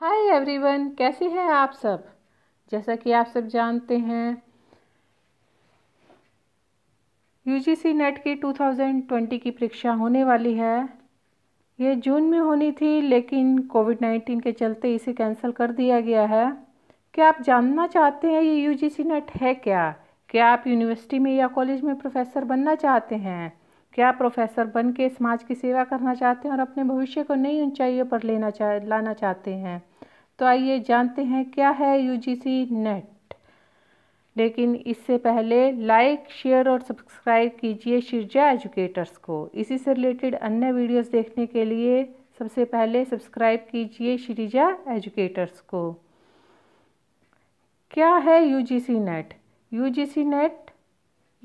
hi everyone कैसे हैं आप सब जैसा कि आप सब जानते हैं यूजीसी नेट की 2020 की परीक्षा होने वाली है ये जून में होनी थी लेकिन कोविड 19 के चलते इसे कैंसिल कर दिया गया है क्या आप जानना चाहते हैं ये यूजीसी नेट है क्या क्या आप यूनिवर्सिटी में या कॉलेज में प्रोफेसर बनना चाहते हैं क्या प्रोफेसर बन के समाज की सेवा करना चाहते हैं और अपने भविष्य को नई ऊंचाइयों पर लेना चाह लाना चाहते हैं तो आइए जानते हैं क्या है यू नेट लेकिन इससे पहले लाइक शेयर और सब्सक्राइब कीजिए शिरजा एजुकेटर्स को इसी से रिलेटेड अन्य वीडियोस देखने के लिए सबसे पहले सब्सक्राइब कीजिए श्रीजा एजुकेटर्स को क्या है यूजीसी नेट यूजीसी नेट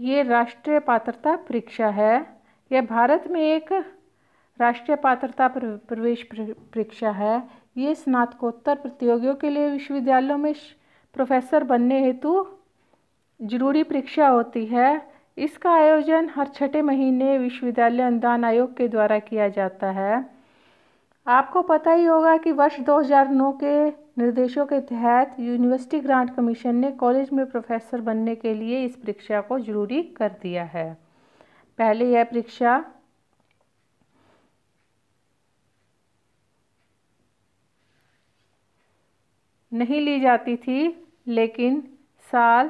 ये राष्ट्रीय पात्रता परीक्षा है यह भारत में एक राष्ट्रीय पात्रता प्रवेश परीक्षा है ये स्नातकोत्तर प्रतियोगियों के लिए विश्वविद्यालयों में प्रोफेसर बनने हेतु जरूरी परीक्षा होती है इसका आयोजन हर छठे महीने विश्वविद्यालय अनुदान आयोग के द्वारा किया जाता है आपको पता ही होगा कि वर्ष 2009 के निर्देशों के तहत यूनिवर्सिटी ग्रांट कमीशन ने कॉलेज में प्रोफेसर बनने के लिए इस परीक्षा को जरूरी कर दिया है पहली है परीक्षा नहीं ली जाती थी लेकिन साल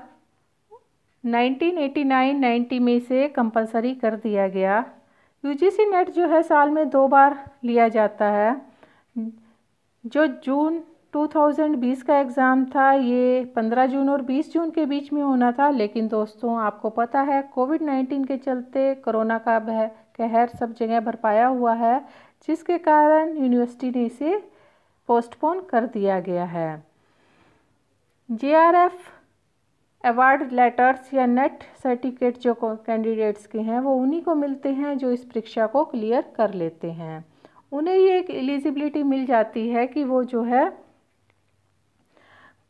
1989-90 में से कंपलसरी कर दिया गया यूजीसी नेट जो है साल में दो बार लिया जाता है जो जून 2020 का एग्ज़ाम था ये 15 जून और 20 जून के बीच में होना था लेकिन दोस्तों आपको पता है कोविड 19 के चलते कोरोना का बह कहर सब जगह भरपाया हुआ है जिसके कारण यूनिवर्सिटी ने इसे पोस्टपोन कर दिया गया है J R F award letters या नेट सर्टिफिकेट जो कैंडिडेट्स के हैं वो उन्हीं को मिलते हैं जो इस परीक्षा को क्लियर कर लेते हैं उन्हें ये एक एलिजिबिलिटी मिल जाती है कि वो जो है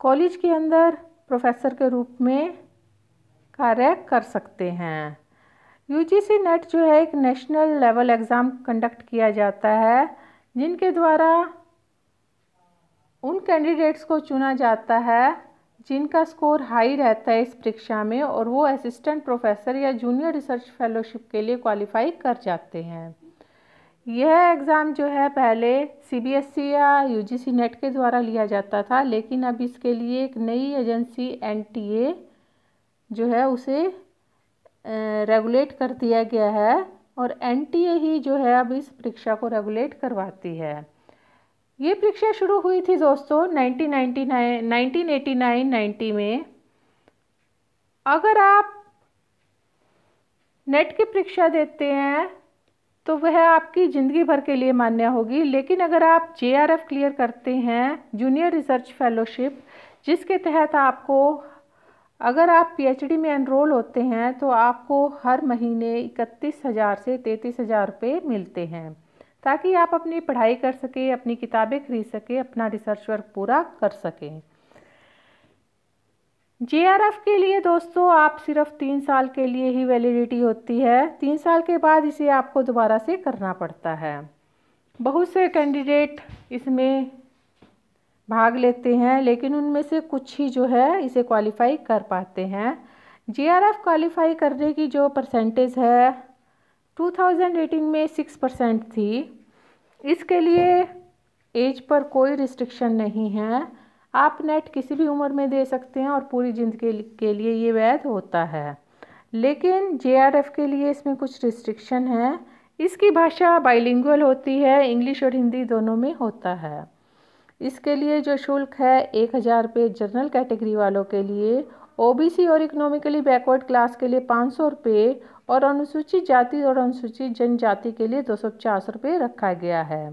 कॉलेज के अंदर प्रोफेसर के रूप में कार्य कर सकते हैं यूजीसी नेट जो है एक नेशनल लेवल एग्ज़ाम कंडक्ट किया जाता है जिनके द्वारा उन कैंडिडेट्स को चुना जाता है जिनका स्कोर हाई रहता है इस परीक्षा में और वो असिस्टेंट प्रोफेसर या जूनियर रिसर्च फेलोशिप के लिए क्वालिफाई कर जाते हैं यह एग्ज़ाम जो है पहले सीबीएसई e या यूजीसी नेट के द्वारा लिया जाता था लेकिन अब इसके लिए एक नई एजेंसी एनटीए जो है उसे रेगुलेट कर दिया गया है और एनटीए ही जो है अब इस परीक्षा को रेगुलेट करवाती है ये परीक्षा शुरू हुई थी दोस्तों 1999 1989 90 में अगर आप नेट की परीक्षा देते हैं तो वह आपकी ज़िंदगी भर के लिए मान्य होगी लेकिन अगर आप जे क्लियर करते हैं जूनियर रिसर्च फेलोशिप जिसके तहत आपको अगर आप पीएचडी में एनरोल होते हैं तो आपको हर महीने इकतीस हज़ार से तैंतीस हज़ार रुपये मिलते हैं ताकि आप अपनी पढ़ाई कर सकें अपनी किताबें खरीद सकें अपना रिसर्च वर्क पूरा कर सकें जे के लिए दोस्तों आप सिर्फ तीन साल के लिए ही वैलिडिटी होती है तीन साल के बाद इसे आपको दोबारा से करना पड़ता है बहुत से कैंडिडेट इसमें भाग लेते हैं लेकिन उनमें से कुछ ही जो है इसे क्वालिफाई कर पाते हैं जेआरएफ क्वालिफाई करने की जो परसेंटेज है 2018 में सिक्स परसेंट थी इसके लिए एज पर कोई रिस्ट्रिक्शन नहीं है आप नेट किसी भी उम्र में दे सकते हैं और पूरी ज़िंदगी के लिए ये वैध होता है लेकिन जे के लिए इसमें कुछ रिस्ट्रिक्शन है इसकी भाषा बाइलिंगुअल होती है इंग्लिश और हिंदी दोनों में होता है इसके लिए जो शुल्क है एक हज़ार रुपये जनरल कैटेगरी वालों के लिए ओबीसी और इकोनॉमिकली बैकवर्ड क्लास के लिए पाँच सौ रुपये और अनुसूचित जाति और अनुसूचित जनजाति के लिए दो सौ पचास रुपये रखा गया है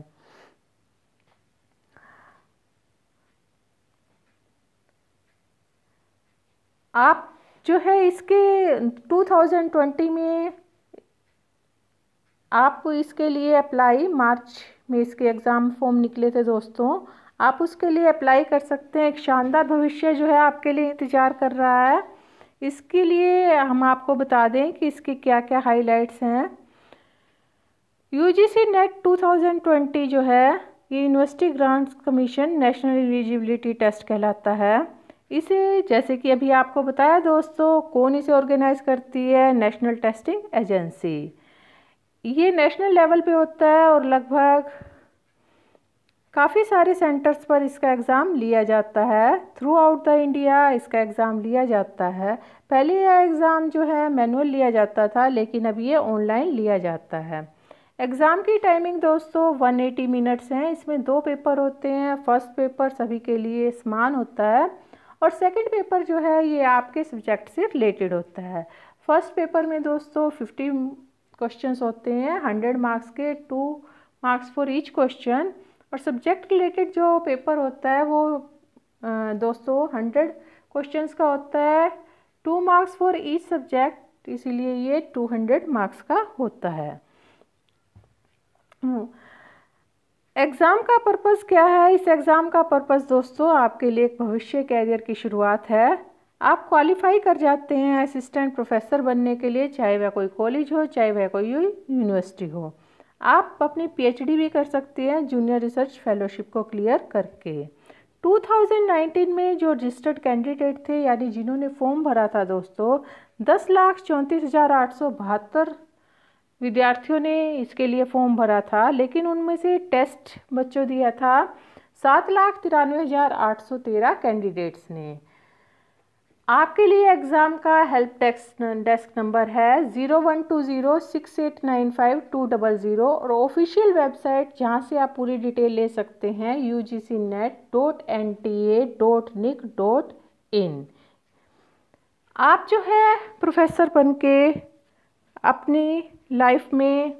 आप जो है इसके 2020 में आप इसके लिए अप्लाई मार्च में इसके एग्ज़ाम फॉर्म निकले थे दोस्तों आप उसके लिए अप्लाई कर सकते हैं एक शानदार भविष्य जो है आपके लिए इंतज़ार कर रहा है इसके लिए हम आपको बता दें कि इसके क्या क्या हाइलाइट्स हैं यूजीसी नेट 2020 जो है ये university grants commission national eligibility test कहलाता है इसे जैसे कि अभी आपको बताया दोस्तों कौन इसे ऑर्गेनाइज करती है नेशनल टेस्टिंग एजेंसी ये नेशनल लेवल पे होता है और लगभग काफ़ी सारे सेंटर्स पर इसका एग्ज़ाम लिया जाता है थ्रू आउट द इंडिया इसका एग्ज़ाम लिया जाता है पहले यह एग्ज़ाम जो है मैनुअल लिया जाता था लेकिन अब ये ऑनलाइन लिया जाता है एग्ज़ाम की टाइमिंग दोस्तों 180 मिनट्स हैं इसमें दो पेपर होते हैं फर्स्ट पेपर सभी के लिए समान होता है और सेकंड पेपर जो है ये आपके सब्जेक्ट से रिलेटेड होता है फर्स्ट पेपर में दोस्तों फिफ्टी क्वेश्चन होते हैं हंड्रेड मार्क्स के two marks for each question और सब्जेक्ट रिलेटेड जो पेपर होता है वो दोस्तों हंड्रेड क्वेश्चंस का होता है two marks for each subject इसीलिए ये टू हंड्रेड मार्क्स का होता है हम्म, एग्ज़ाम का पर्पस क्या है इस एग्ज़ाम का पर्पस दोस्तों आपके लिए एक भविष्य कैरियर की शुरुआत है आप क्वालिफाई कर जाते हैं असिस्टेंट प्रोफेसर बनने के लिए चाहे वह कोई कॉलेज हो चाहे वह कोई यूनिवर्सिटी हो आप अपनी पीएचडी भी कर सकते हैं जूनियर रिसर्च फेलोशिप को क्लियर करके 2019 में जो रजिस्टर्ड कैंडिडेट थे यानी जिन्होंने फॉर्म भरा था दोस्तों दस लाख चौंतीस हज़ार आठ सौ बहत्तर विद्यार्थियों ने इसके लिए फॉर्म भरा था लेकिन उनमें से टेस्ट बच्चों दिया था सात लाख तिरानवे हज़ार आठ सौ तेरह कैंडिडेट्स ने आपके लिए एग्ज़ाम का हेल्प डेस्क डेस्क नंबर है zero one two zero six eight nine five two double zero और ऑफिशियल वेबसाइट जहाँ से आप पूरी डिटेल ले सकते हैं U G C NET dot N T A dot nic dot in आप जो है प्रोफेसर बन के अपनी लाइफ में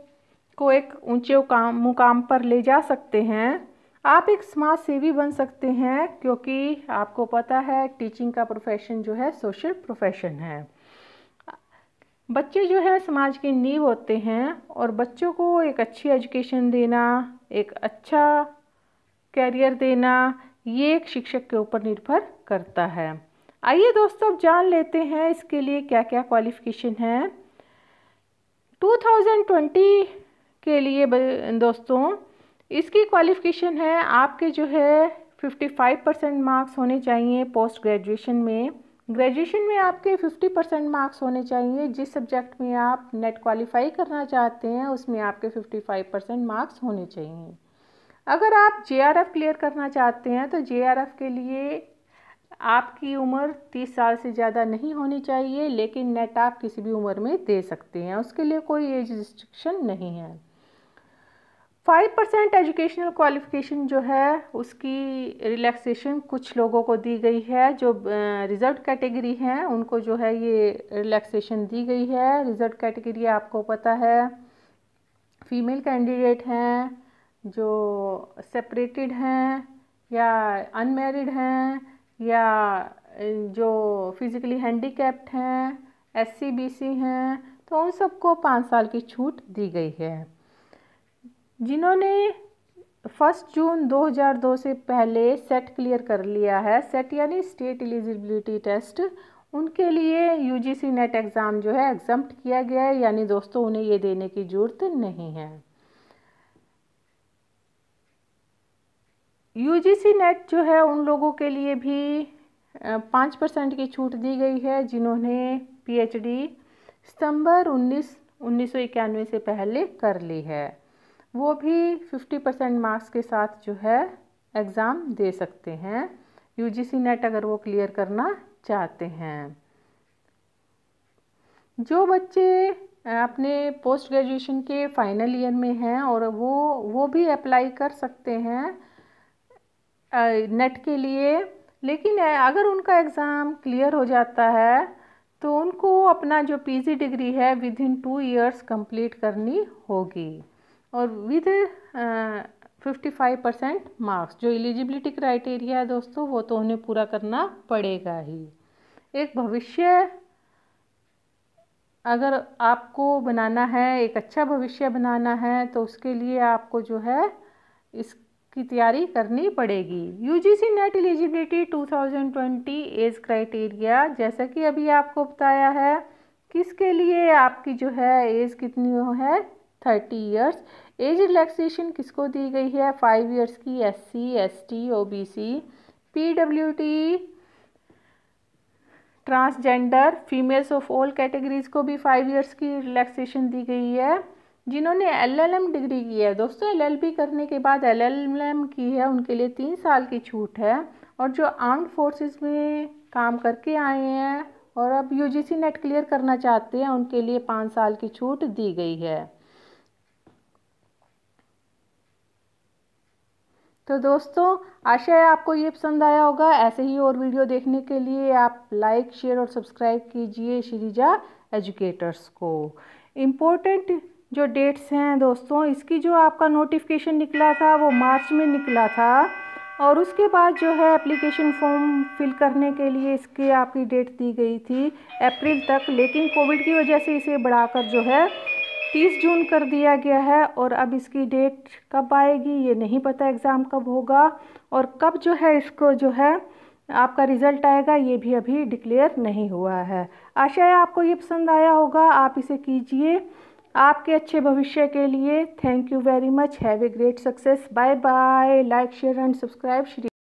को एक ऊंचे मुकाम पर ले जा सकते हैं आप एक समाज सेवी बन सकते हैं क्योंकि आपको पता है टीचिंग का प्रोफेशन जो है सोशल प्रोफेशन है बच्चे जो है समाज के नींव होते हैं और बच्चों को एक अच्छी एजुकेशन देना एक अच्छा कैरियर देना ये एक शिक्षक के ऊपर निर्भर करता है आइए दोस्तों अब जान लेते हैं इसके लिए क्या क्या क्वालिफ़िकेशन है 2020 के लिए दोस्तों इसकी क्वालिफिकेशन है आपके जो है 55 परसेंट मार्क्स होने चाहिए पोस्ट ग्रेजुएशन में ग्रेजुएशन में आपके 50 परसेंट मार्क्स होने चाहिए जिस सब्जेक्ट में आप नेट क्वालिफाई करना चाहते हैं उसमें आपके 55 परसेंट मार्क्स होने चाहिए अगर आप जे क्लियर करना चाहते हैं तो जे के लिए आपकी उम्र तीस साल से ज़्यादा नहीं होनी चाहिए लेकिन नेट आप किसी भी उम्र में दे सकते हैं उसके लिए कोई एज रिस्ट्रिक्शन नहीं है फाइव परसेंट एजुकेशनल क्वालिफिकेशन जो है उसकी रिलैक्सेशन कुछ लोगों को दी गई है जो रिज़र्व कैटेगरी हैं उनको जो है ये रिलैक्सेशन दी गई है रिज़र्व कैटेगरी आपको पता है फीमेल कैंडिडेट हैं जो सेपरेटेड हैं या अनमेरिड हैं या जो फिज़िकली हैंडीकेप्ड हैं एस सी हैं तो उन सबको पाँच साल की छूट दी गई है जिन्होंने फर्स्ट जून 2002 से पहले सेट क्लियर कर लिया है सेट यानी स्टेट एलिजिबिलिटी टेस्ट उनके लिए यूजीसी नेट एग्ज़ाम जो है एग्जाम किया गया है यानी दोस्तों उन्हें ये देने की ज़रूरत नहीं है यूजीसी नेट जो है उन लोगों के लिए भी पाँच परसेंट की छूट दी गई है जिन्होंने पीएचडी सितंबर उन्नीस उन्नीस से पहले कर ली है वो भी फिफ्टी परसेंट मार्क्स के साथ जो है एग्ज़ाम दे सकते हैं यूजीसी नेट अगर वो क्लियर करना चाहते हैं जो बच्चे अपने पोस्ट ग्रेजुएशन के फाइनल ईयर में हैं और वो वो भी अप्लाई कर सकते हैं नेट के लिए लेकिन अगर उनका एग्ज़ाम क्लियर हो जाता है तो उनको अपना जो पीजी डिग्री है within two years complete करनी होगी और with fifty five percent marks जो एलिजिबिलिटी क्राइटेरिया है दोस्तों वो तो उन्हें पूरा करना पड़ेगा ही एक भविष्य अगर आपको बनाना है एक अच्छा भविष्य बनाना है तो उसके लिए आपको जो है इस की तैयारी करनी पड़ेगी UGC NET eligibility 2020 age criteria जैसा कि अभी आपको बताया है किसके लिए आपकी जो है एज कितनी है थर्टी ईयर्स एज रिलैक्सेशन किसको दी गई है फाइव ईयर्स की S C S T O B C P W T transgender females of all categories को भी फाइव ईयर्स की रिलैक्सेशन दी गई है जिन्होंने एलएलएम डिग्री की है दोस्तों एलएलबी करने के बाद एलएलएम की है उनके लिए तीन साल की छूट है और जो आर्म्ड फोर्सेस में काम करके आए हैं और अब यूजीसी नेट क्लियर करना चाहते हैं उनके लिए पाँच साल की छूट दी गई है तो दोस्तों आशा है आपको ये पसंद आया होगा ऐसे ही और वीडियो देखने के लिए आप लाइक शेयर और सब्सक्राइब कीजिए श्रीजा एजुकेटर्स को इम्पोर्टेंट जो डेट्स हैं दोस्तों इसकी जो आपका नोटिफिकेशन निकला था वो मार्च में निकला था और उसके बाद जो है एप्लीकेशन फॉर्म फिल करने के लिए इसके आपकी डेट दी गई थी अप्रैल तक लेकिन कोविड की वजह से इसे बढ़ाकर जो है 30 जून कर दिया गया है और अब इसकी डेट कब आएगी ये नहीं पता एग्ज़ाम कब होगा और कब जो है इसको जो है आपका रिज़ल्ट आएगा ये भी अभी डिक्लेयर नहीं हुआ है आशा है आपको ये पसंद आया होगा आप इसे कीजिए आपके अच्छे भविष्य के लिए thank you very much have a great success bye bye like share and subscribe Shri